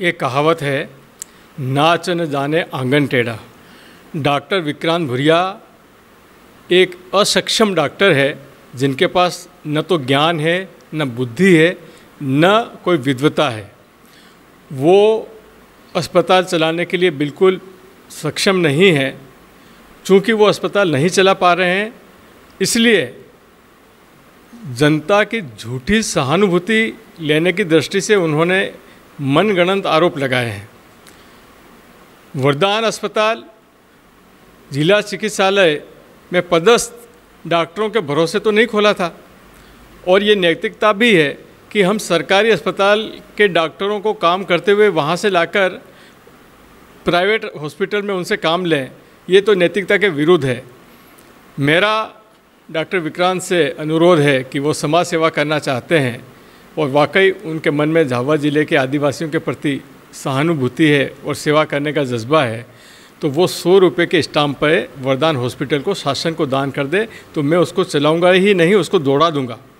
ये कहावत है नाच न जाने आंगन टेढ़ा डॉक्टर विक्रांत भुरिया एक असक्षम डॉक्टर है जिनके पास न तो ज्ञान है न बुद्धि है न कोई विद्वता है वो अस्पताल चलाने के लिए बिल्कुल सक्षम नहीं है चूँकि वो अस्पताल नहीं चला पा रहे हैं इसलिए जनता की झूठी सहानुभूति लेने की दृष्टि से उन्होंने मनगणंत आरोप लगाए हैं वरदान अस्पताल जिला चिकित्सालय में पदस्थ डॉक्टरों के भरोसे तो नहीं खोला था और ये नैतिकता भी है कि हम सरकारी अस्पताल के डॉक्टरों को काम करते हुए वहाँ से लाकर प्राइवेट हॉस्पिटल में उनसे काम लें ये तो नैतिकता के विरुद्ध है मेरा डॉक्टर विक्रांत से अनुरोध है कि वो समाज सेवा करना चाहते हैं और वाकई उनके मन में झावा ज़िले के आदिवासियों के प्रति सहानुभूति है और सेवा करने का जज्बा है तो वो सौ रुपये के स्टाम्प पर वरदान हॉस्पिटल को शासन को दान कर दे तो मैं उसको चलाऊँगा ही नहीं उसको दौड़ा दूंगा